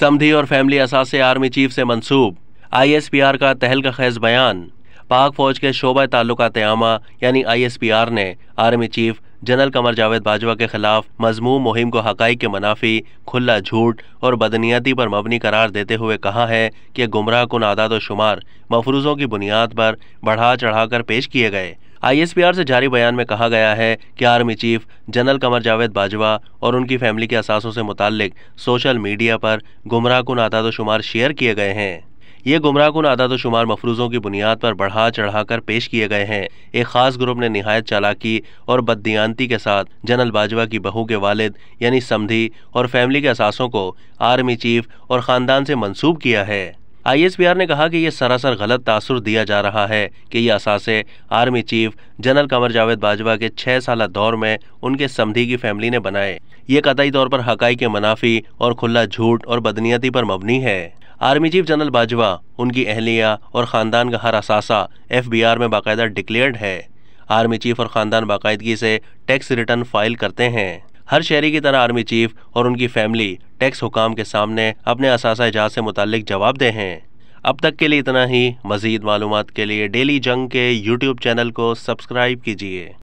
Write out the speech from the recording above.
समधी और family असासे army chief से मंसूब आईएसपीआर का तहल का खैज बयान पाक फौज के शोबा ताल्लुकात आमा यानी आईएसपीआर ने army chief general Qamar Javed Bajwa के खिलाफ मजमू मुहिम को हकाई के मुनाफी खुला झूठ और बदनीयती पर मबनी करार देते हुए कहा है कि गुमराह कन आदाद शुमार मफरूज़ों की बुनियाद पर बढ़ा कर पेश किए गए आईएसपीआर से जारी बयान में कहा गया है कि army chief general Qamar Javed Bajwa और उनकी फैमिली के असासों से मुतालिक सोशल मीडिया पर गुमराहकुन आदादोशुमार शेयर किए गए हैं ये गुमराहकुन आदादोशुमार मफरूजों की बुनियाद पर बढ़ा चढ़ाकर पेश किए गए हैं एक खास ग्रुप ने नहायत चालाकी और बददियांती के साथ जनरल बाजवा की बहू के वालिद यानी समधी और फैमिली के असासों को आर्मी चीफ और ख़ानदान से मंसूब किया है आईएसपीआर ने कहा कि यह सरासर गलत तासुर दिया जा रहा है कि ये असासे army chief general Kanwar Javed Bajwa के छः साल दौर में उनके समधी की फैमिली ने बनाए ये कतई तौर पर हकाई के मुनाफी और खुला झूठ और बदनीयती पर मबनी है आर्मी चीफ जनरल बाजवा उनकी अहलिया और ख़ानदान का हर असासा एफ में बाकायदा डिक्लेयर्ड है आर्मी चीफ और ख़ानदान बाकायदगी से टैक्स रिटर्न फाइल करते हैं हर शहरी की तरह आर्मी चीफ और उनकी फैमिली टैक्स हुकाम के सामने अपने असासा एजाज से मुतलिक जवाब दे हैं अब तक के लिए इतना ही मज़ीद मालूम के लिए डेली जंग के यूट्यूब चैनल को सब्सक्राइब कीजिए